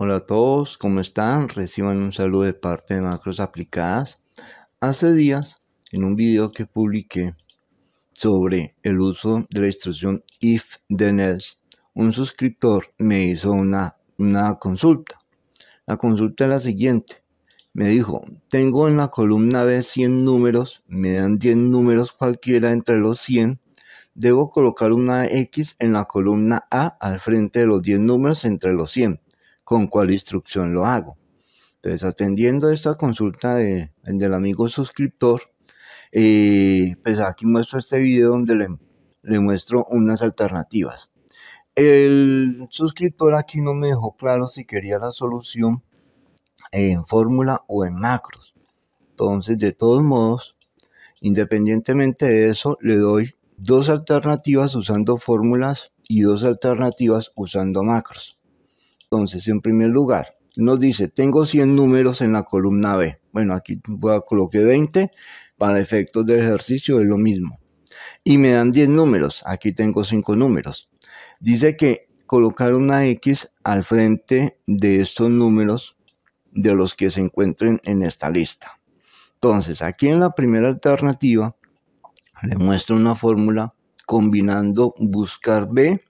Hola a todos, ¿cómo están? Reciban un saludo de parte de Macros Aplicadas. Hace días, en un video que publiqué sobre el uso de la instrucción if then else, un suscriptor me hizo una, una consulta. La consulta es la siguiente. Me dijo, tengo en la columna B 100 números, me dan 10 números cualquiera entre los 100, debo colocar una X en la columna A al frente de los 10 números entre los 100 con cuál instrucción lo hago. Entonces, atendiendo a esta consulta de, del amigo suscriptor, eh, pues aquí muestro este video donde le muestro unas alternativas. El suscriptor aquí no me dejó claro si quería la solución en fórmula o en macros. Entonces, de todos modos, independientemente de eso, le doy dos alternativas usando fórmulas y dos alternativas usando macros. Entonces, en primer lugar, nos dice, tengo 100 números en la columna B. Bueno, aquí voy a colocar 20, para efectos del ejercicio es lo mismo. Y me dan 10 números, aquí tengo 5 números. Dice que colocar una X al frente de estos números de los que se encuentren en esta lista. Entonces, aquí en la primera alternativa le muestro una fórmula combinando buscar B,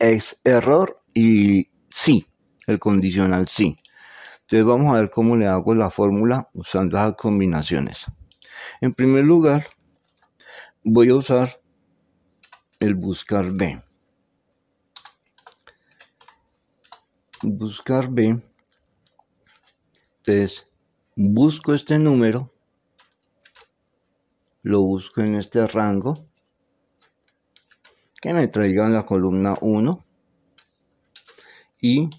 ex error y sí el condicional sí. Entonces vamos a ver cómo le hago la fórmula usando las combinaciones. En primer lugar, voy a usar el buscar B. Buscar B. Entonces, busco este número, lo busco en este rango, que me traiga en la columna 1 y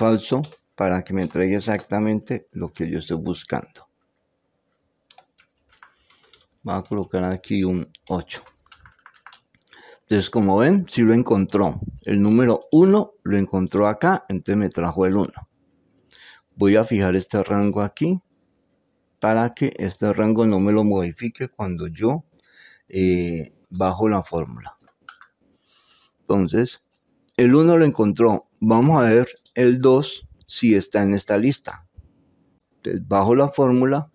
falso para que me entregue exactamente lo que yo estoy buscando. Va a colocar aquí un 8. Entonces, como ven, si lo encontró. El número 1 lo encontró acá, entonces me trajo el 1. Voy a fijar este rango aquí para que este rango no me lo modifique cuando yo eh, bajo la fórmula. Entonces, el 1 lo encontró, Vamos a ver el 2 si está en esta lista. Entonces bajo la fórmula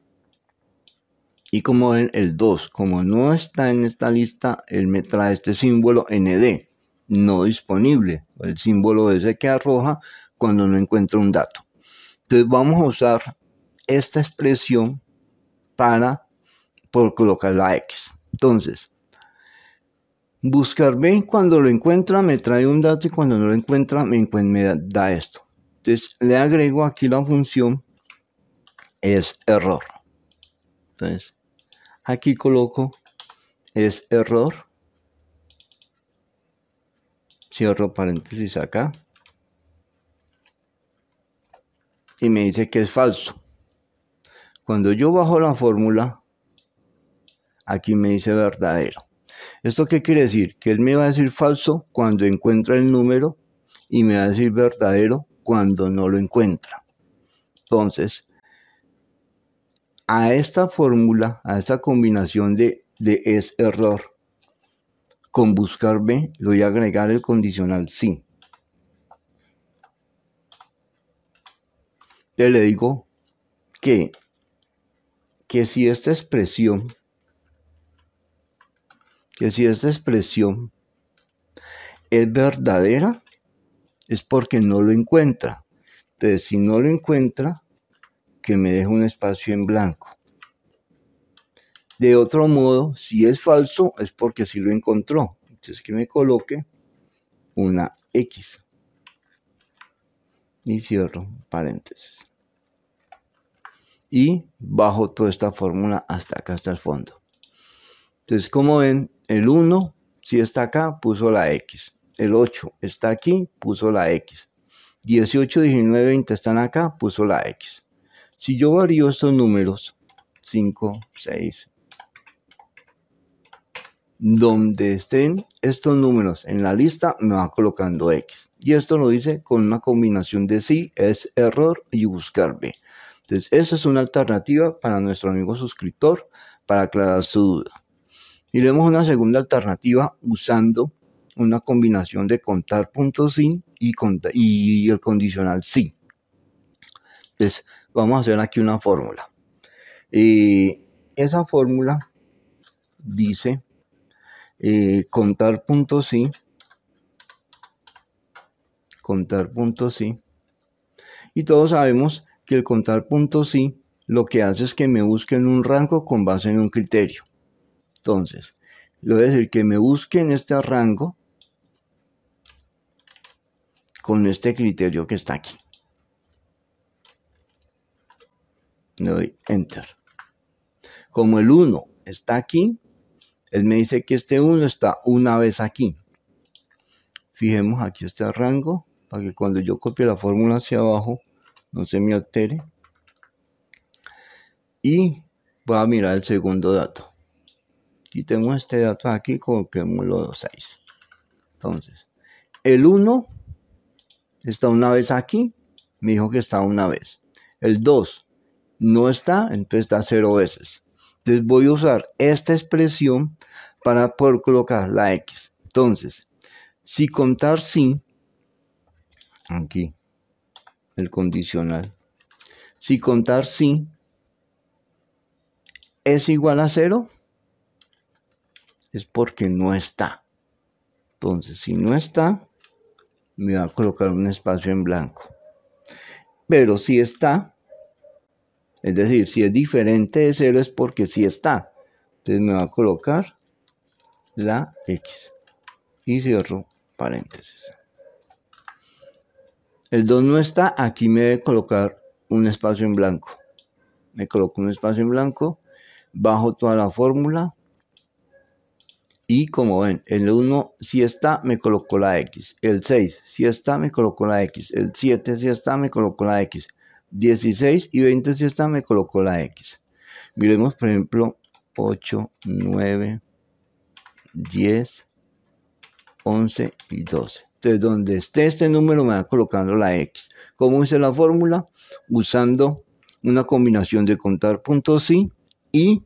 y como ven el 2, como no está en esta lista, él me trae este símbolo ND, no disponible, el símbolo ese que arroja cuando no encuentra un dato. Entonces vamos a usar esta expresión para por colocar la X. Entonces, Buscar bien cuando lo encuentra me trae un dato y cuando no lo encuentra me, me da esto. Entonces le agrego aquí la función es error. Entonces aquí coloco es error. Cierro paréntesis acá. Y me dice que es falso. Cuando yo bajo la fórmula, aquí me dice verdadero. ¿Esto qué quiere decir? Que él me va a decir falso cuando encuentra el número y me va a decir verdadero cuando no lo encuentra. Entonces, a esta fórmula, a esta combinación de, es error con buscar B, le voy a agregar el condicional sí. le digo que, que si esta expresión que si esta expresión es verdadera, es porque no lo encuentra. Entonces, si no lo encuentra, que me deje un espacio en blanco. De otro modo, si es falso, es porque sí lo encontró. Entonces, que me coloque una X. Y cierro paréntesis. Y bajo toda esta fórmula hasta acá, hasta el fondo. Entonces, como ven, el 1, si está acá, puso la X. El 8 está aquí, puso la X. 18, 19, 20 están acá, puso la X. Si yo varío estos números, 5, 6, donde estén estos números en la lista, me va colocando X. Y esto lo dice con una combinación de sí, es error y buscar B. Entonces, esa es una alternativa para nuestro amigo suscriptor para aclarar su duda. Y vemos una segunda alternativa usando una combinación de contar sí y, el condicional sí. Entonces, vamos a hacer aquí una fórmula. Eh, esa fórmula dice eh, contar sí, contar sí, y todos sabemos que el contar sí lo que hace es que me busquen un rango con base en un criterio. Entonces, lo voy a decir que me busque en este rango con este criterio que está aquí. Le doy enter. Como el 1 está aquí, él me dice que este 1 está una vez aquí. Fijemos aquí este rango para que cuando yo copie la fórmula hacia abajo no se me altere. Y voy a mirar el segundo dato. Y tengo este dato aquí con que mulo 6. Entonces, el 1 está una vez aquí, me dijo que está una vez. El 2 no está, entonces está 0 veces. Entonces voy a usar esta expresión para poder colocar la X. Entonces, si contar sí, aquí, el condicional, si contar sí es igual a 0, es porque no está. Entonces, si no está, me va a colocar un espacio en blanco. Pero si está, es decir, si es diferente de cero es porque sí está. Entonces me va a colocar la X. Y cierro paréntesis. El 2 no está, aquí me debe colocar un espacio en blanco. Me coloco un espacio en blanco, bajo toda la fórmula, y como ven, el 1 si está, me colocó la X. El 6 si está, me colocó la X. El 7 si está, me colocó la X. 16 y 20 si está, me colocó la X. Miremos, por ejemplo, 8, 9, 10, 11 y 12. Entonces, donde esté este número me va colocando la X. ¿Cómo hice la fórmula? Usando una combinación de contar puntos sí y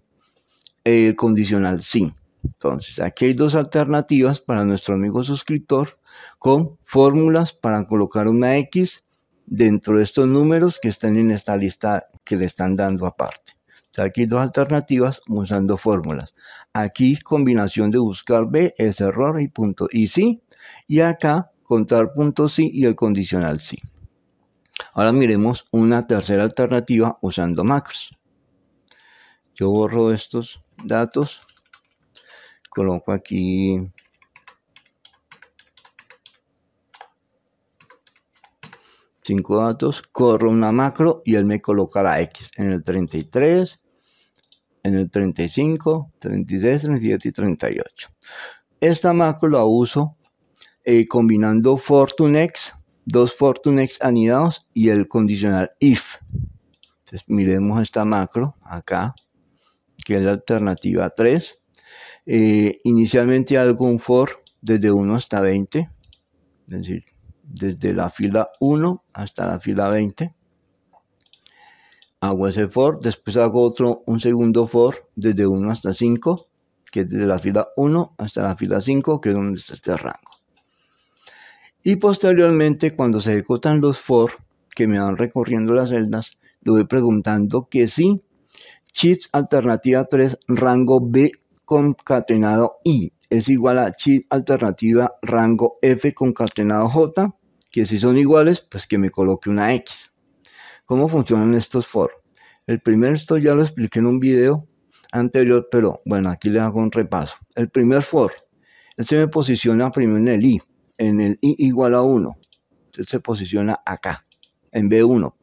el condicional sí. Entonces, aquí hay dos alternativas para nuestro amigo suscriptor con fórmulas para colocar una X dentro de estos números que están en esta lista que le están dando aparte. aquí hay dos alternativas usando fórmulas. Aquí combinación de buscar B es error y punto y sí. Y acá contar punto sí y el condicional sí. Ahora miremos una tercera alternativa usando macros. Yo borro estos datos coloco aquí cinco datos, corro una macro y él me coloca la X en el 33, en el 35, 36, 37 y 38. Esta macro la uso eh, combinando Fortunex, dos Fortunex anidados y el condicional if. Entonces miremos esta macro acá, que es la alternativa 3. Eh, inicialmente hago un for desde 1 hasta 20, es decir, desde la fila 1 hasta la fila 20. Hago ese for, después hago otro, un segundo for desde 1 hasta 5, que es desde la fila 1 hasta la fila 5, que es donde está este rango. Y posteriormente, cuando se ejecutan los for que me van recorriendo las celdas, le voy preguntando que si chips alternativa 3 rango B concatenado I es igual a chip alternativa rango F concatenado J, que si son iguales, pues que me coloque una X. ¿Cómo funcionan estos for? El primer esto ya lo expliqué en un video anterior, pero bueno, aquí le hago un repaso. El primer for, él se me posiciona primero en el i, en el i igual a 1. se posiciona acá, en B1.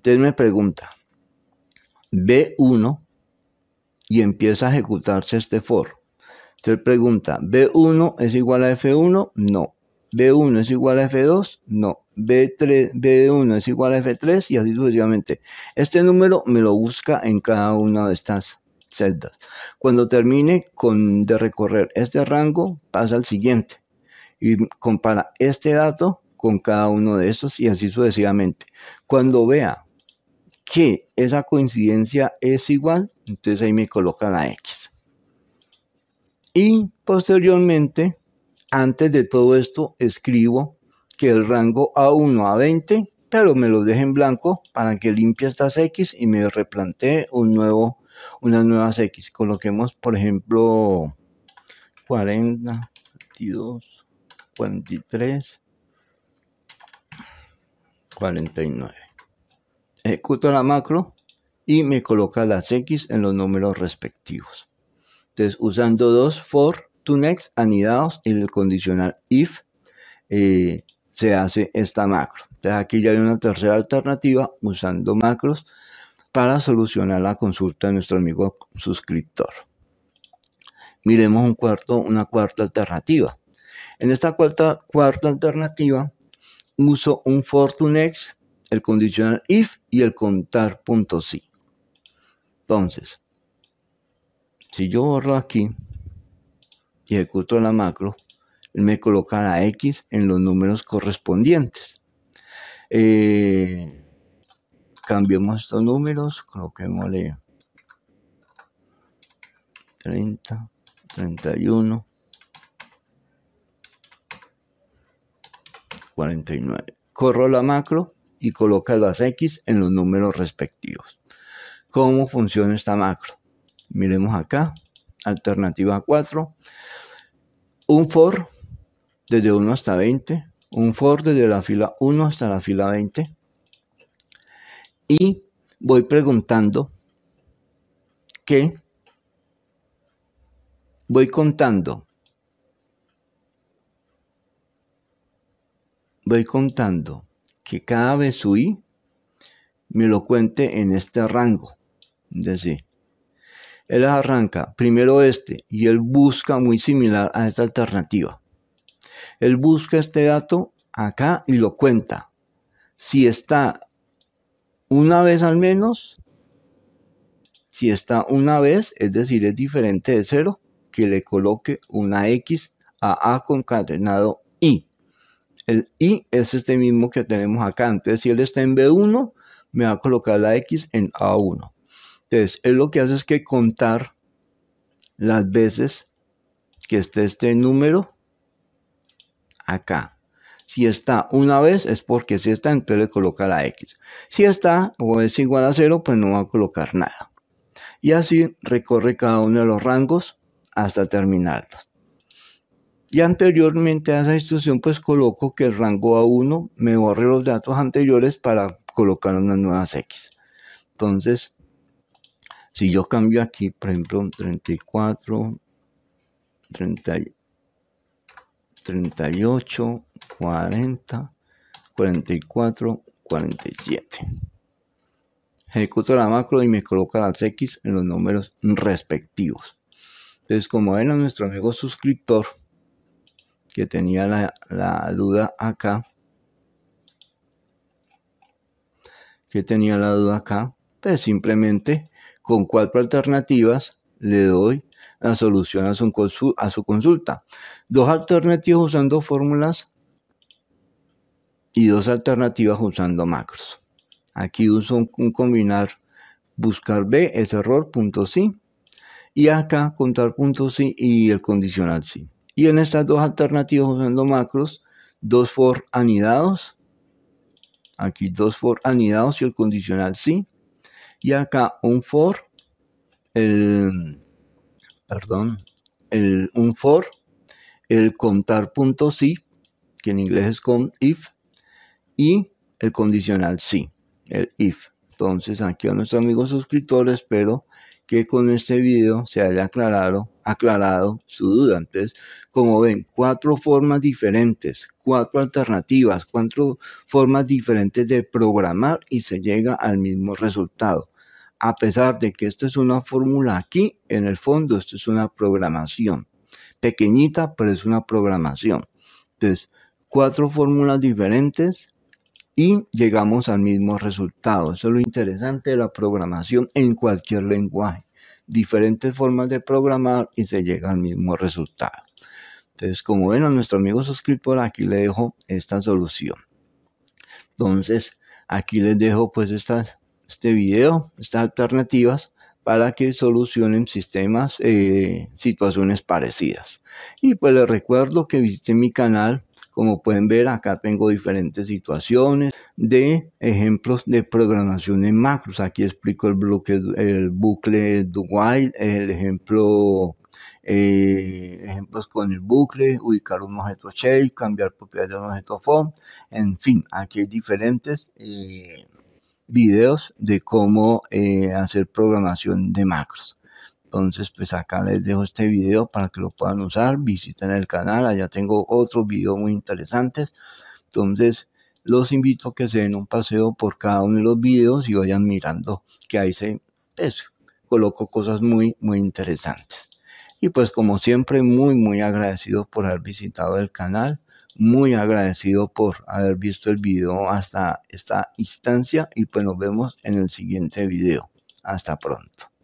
Entonces me pregunta, B1 y empieza a ejecutarse este for. Entonces pregunta, B1 es igual a F1? No. B1 es igual a F2? No. B3, B1 es igual a F3 y así sucesivamente. Este número me lo busca en cada una de estas celdas. Cuando termine con, de recorrer este rango, pasa al siguiente y compara este dato con cada uno de estos y así sucesivamente. Cuando vea que esa coincidencia es igual, entonces ahí me coloca la X. Y posteriormente, antes de todo esto, escribo que el rango A1 a 20, pero me lo deje en blanco para que limpie estas X y me replantee un nuevo, unas nuevas X. Coloquemos, por ejemplo, 40, 22, 43, 49. Ejecuto la macro y me coloca las X en los números respectivos. Entonces, usando dos for, to next anidados y el condicional if, eh, se hace esta macro. Entonces, aquí ya hay una tercera alternativa usando macros para solucionar la consulta de nuestro amigo suscriptor. Miremos un cuarto, una cuarta alternativa. En esta cuarta, cuarta alternativa, uso un for to next, el condicional if y el contar.si. Entonces, si yo borro aquí y ejecuto la macro, él me coloca la X en los números correspondientes. Eh, cambiemos estos números, coloquémosle 30, 31, 49. Corro la macro y coloca las X en los números respectivos cómo funciona esta macro. Miremos acá, alternativa 4, un for desde 1 hasta 20, un for desde la fila 1 hasta la fila 20 y voy preguntando que voy contando voy contando que cada vez i me lo cuente en este rango de Él arranca primero este y él busca muy similar a esta alternativa. Él busca este dato acá y lo cuenta. Si está una vez al menos, si está una vez, es decir, es diferente de cero, que le coloque una X a A concatenado I. El I es este mismo que tenemos acá. Entonces, si él está en B1, me va a colocar la X en A1. Entonces, él lo que hace es que contar las veces que esté este número acá. Si está una vez es porque si está, entonces le coloca la X. Si está o es igual a 0, pues no va a colocar nada. Y así recorre cada uno de los rangos hasta terminarlos. Y anteriormente a esa instrucción, pues coloco que el rango A1 me borre los datos anteriores para colocar unas nuevas X. Entonces, si yo cambio aquí, por ejemplo, 34, 38, 40, 44, 47. Ejecuto la macro y me coloca las X en los números respectivos. Entonces, como ven a nuestro amigo suscriptor, que tenía la, la duda acá, que tenía la duda acá, pues simplemente con cuatro alternativas le doy la solución a su, a consulta. Dos alternativas usando fórmulas y dos alternativas usando macros. Aquí uso un, un combinar buscar B es error, punto sí. Y acá contar punto sí y el condicional sí. Y en estas dos alternativas usando macros, dos for anidados. Aquí dos for anidados y el condicional sí. Y acá un for, el, perdón, el, un for, el contar punto si que en inglés es con if, y el condicional si, el if. Entonces aquí a nuestros amigos suscriptores, pero que con este video se haya aclarado, aclarado su duda. Entonces, como ven, cuatro formas diferentes, cuatro alternativas, cuatro formas diferentes de programar y se llega al mismo resultado. A pesar de que esto es una fórmula aquí, en el fondo esto es una programación. Pequeñita, pero es una programación. Entonces, cuatro fórmulas diferentes, y llegamos al mismo resultado. Eso es lo interesante de la programación en cualquier lenguaje. Diferentes formas de programar y se llega al mismo resultado. Entonces, como ven a nuestro amigo suscriptor, aquí le dejo esta solución. Entonces, aquí les dejo pues este video, estas alternativas para que solucionen sistemas, eh, situaciones parecidas. Y pues les recuerdo que visiten mi canal como pueden ver, acá tengo diferentes situaciones de ejemplos de programación en macros. Aquí explico el, bloque, el bucle do while, el ejemplo eh, ejemplos con el bucle, ubicar un objeto shape, cambiar propiedades de un objeto form, en fin, aquí hay diferentes eh, videos de cómo eh, hacer programación de macros. Entonces, pues acá les dejo este video para que lo puedan usar. Visiten el canal, allá tengo otros videos muy interesantes. Entonces, los invito a que se den un paseo por cada uno de los videos y vayan mirando que ahí se pues, coloco cosas muy, muy interesantes. Y pues como siempre, muy, muy agradecido por haber visitado el canal muy agradecido por haber visto el video hasta esta instancia y pues nos vemos en el siguiente video. Hasta pronto.